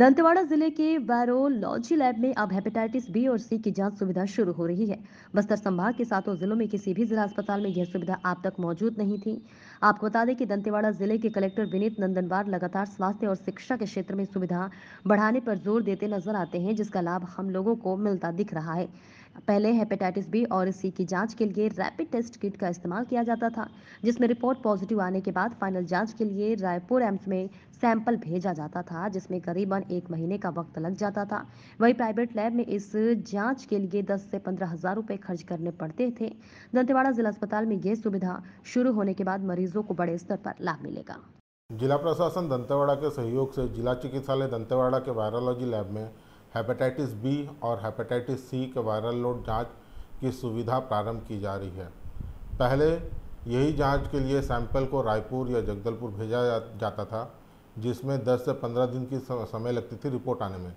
दंतेवाड़ा जिले के virology lab में अब हेपेटाइटिस बी और सी की जांच सुविधा शुरू हो रही है बस्तर संभाग के सातों जिलों में किसी भी जिला अस्पताल में यह सुविधा अब तक मौजूद नहीं थी आपको बता दें कि दंतेवाड़ा जिले के कलेक्टर विनीत नंदनवार लगातार स्वास्थ्य और शिक्षा के क्षेत्र में सुविधा बढ़ाने पर जोर देते नजर आते हैं जिसका लाभ हम लोगों को मिलता दिख रहा है पहले हेपेटाइटिस बी और सी की जांच के लिए रैपिड टेस्ट किट का इस्तेमाल किया जाता था जिसमें रिपोर्ट पॉजिटिव आने के बाद फाइनल जांच के लिए रायपुर एम्स में सैंपल भेजा जाता था जिसमें करीबन एक महीने का वक्त लग जाता था वही प्राइवेट लैब में इस जांच के लिए 10 से पंद्रह हजार रुपये खर्च करने पड़ते थे दंतेवाड़ा जिला अस्पताल में यह सुविधा शुरू होने के बाद मरीजों को बड़े स्तर पर लाभ मिलेगा जिला प्रशासन दंतेवाड़ा के सहयोग से जिला चिकित्सालय दंतेवाड़ा के वायरोलॉजी लैब में हेपेटाइटिस बी और हेपेटाइटिस सी के वायरल लोड जांच की सुविधा प्रारंभ की जा रही है पहले यही जांच के लिए सैंपल को रायपुर या जगदलपुर भेजा जाता था जिसमें 10 से 15 दिन की समय लगती थी रिपोर्ट आने में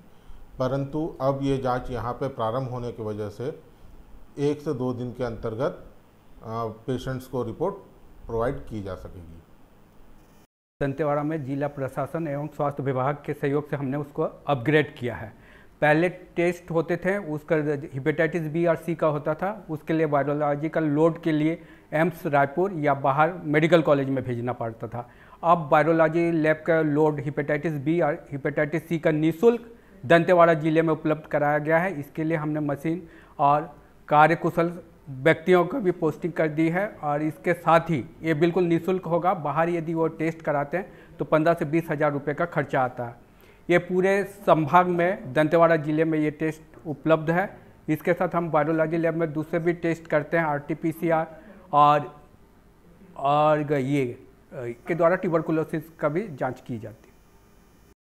परंतु अब ये जांच यहाँ पर प्रारंभ होने की वजह से एक से दो दिन के अंतर्गत पेशेंट्स को रिपोर्ट प्रोवाइड की जा सकेगी दंतेवाड़ा में जिला प्रशासन एवं स्वास्थ्य विभाग के सहयोग से हमने उसको अपग्रेड किया है पहले टेस्ट होते थे उसका हिपेटाइटिस बी और सी का होता था उसके लिए वायरोलॉजिकल लोड के लिए एम्स रायपुर या बाहर मेडिकल कॉलेज में भेजना पड़ता था अब वायरोलॉजी लैब का लोड हिपेटाइटिस बी और हिपेटाइटिस सी का निःशुल्क दंतेवाड़ा जिले में उपलब्ध कराया गया है इसके लिए हमने मशीन और कार्यकुशल व्यक्तियों को भी पोस्टिंग कर दी है और इसके साथ ही ये बिल्कुल निःशुल्क होगा बाहर यदि वो टेस्ट कराते हैं तो पंद्रह से बीस हज़ार रुपये का खर्चा आता है ये पूरे संभाग में दंतेवाड़ा जिले में ये टेस्ट उपलब्ध है इसके साथ हम वायरोलॉजी लैब में दूसरे भी टेस्ट करते हैं आर और और ये के द्वारा ट्यूबरकुलोसिस का भी जांच की जाती है